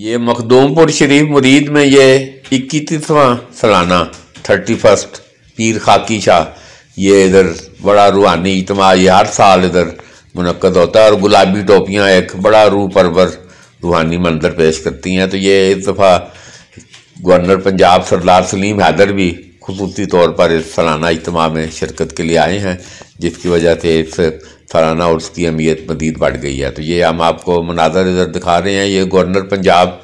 ये मखदूमपुर शरीफ मुरीद में ये इक्कीसवा सालाना थर्टी फर्स्ट पीर खाकी शाह ये इधर बड़ा रूहानी इतमा ये हर साल इधर मुनद होता है और गुलाबी टोपियाँ एक बड़ा रूह परवर रूहानी मंजर पेश करती हैं तो ये इस दफ़ा गवर्नर पंजाब सरदार सलीम हैदर भी खसूसी तौर पर इस सालाना इजमा में शिरकत के लिए आए हैं जिसकी वजह से इस सालाना और उसकी अहमियत मदीद बढ़ गई है तो ये हम आपको मनाजर इधर दिखा रहे हैं ये गवर्नर पंजाब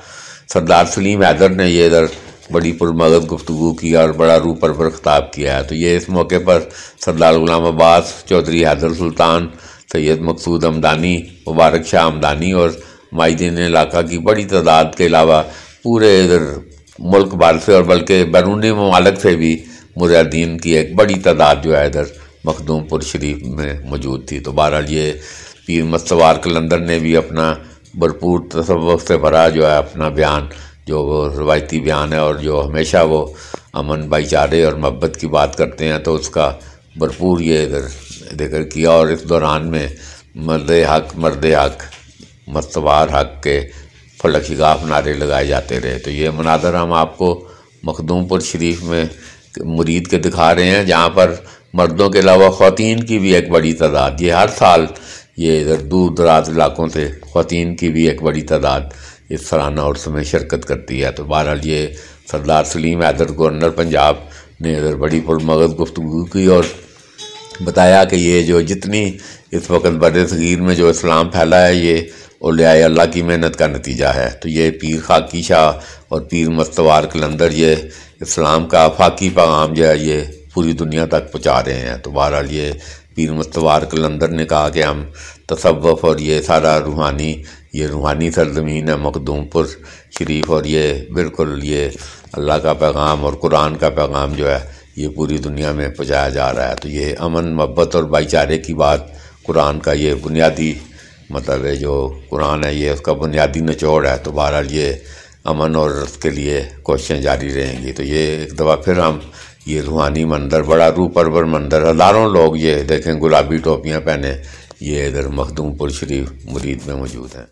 सरदार सलीम हैदर ने ये इधर बड़ी पुरमगत गुफ्तु की और बड़ा रू पर खिताब किया है तो ये इस मौके पर सरदार गुलाम अब्बास चौधरी हैदर सुल्तान सैयद मकसूद आमदानी मुबारक शाह आमदानी और माहदीन इलाका की बड़ी तादाद के अलावा पूरे इधर मुल्क भर से और बल्कि बैरूनी ममालक से भी मुजाहिदीन की एक बड़ी तादाद जो है इधर मखदूमपुर शरीफ में मौजूद थी तो बहरहाल ये पीर मस्तवार कलंदर ने भी अपना भरपूर तसवुफ़ से भरा जो है अपना बयान जो वो रवायती बयान है और जो हमेशा वो अमन भाईचारे और मोहब्बत की बात करते हैं तो उसका भरपूर ये इधर जिक्र किया और इस दौरान में मर्द हक मर्द हक मस्तवार हक के फलक गाफ नारे लगाए जाते रहे तो ये मुनादर हम आपको मखदूमपुर शरीफ में मुरीद के दिखा रहे हैं जहाँ पर मर्दों के अलावा खातिन की भी एक बड़ी तादाद ये हर साल ये इधर दूर दराज इलाकों से खातिन की भी एक बड़ी तादाद इस सराना और में शिरकत करती है तो बहरहाल ये सरदार सलीम हैदर गवर्नर पंजाब ने इधर बड़ी पुरमगज गुफ्तु की और बताया कि ये जो जितनी इस वक्त बर सगीर में जो इस्लाम फैला है ये और ले आए अल्लाह की मेहनत का नतीजा है तो ये पीर खाकी शाह और पीर मस्तवार कलंदर ये इस्लाम का फाकी पैगाम जो है ये पूरी दुनिया तक पहुँचा रहे हैं तो बहरहाल ये पीर मस्तवार कलंदर ने कहा कि हम तसवफ़ और ये सारा रूहानी ये रूहानी सरजमीन है मखदूमपुर शरीफ और ये बिल्कुल ये अल्लाह का पैगाम और कुरान का पैगाम जो है ये पूरी दुनिया में पहुँचाया जा रहा है तो ये अमन मोहब्बत और भाईचारे की बात कुरान का ये बुनियादी मतलब ये जो कुरान है ये उसका बुनियादी निचोड़ है तो बहरहाल ये अमन और रस के लिए कोशिशें जारी रहेंगी तो ये एक दफ़ा फिर हम ये रूहानी मंदिर बड़ा रू मंदिर हज़ारों लोग ये देखें गुलाबी टोपियाँ पहने ये इधर मखदूमपुर शरीफ मुरीद में मौजूद हैं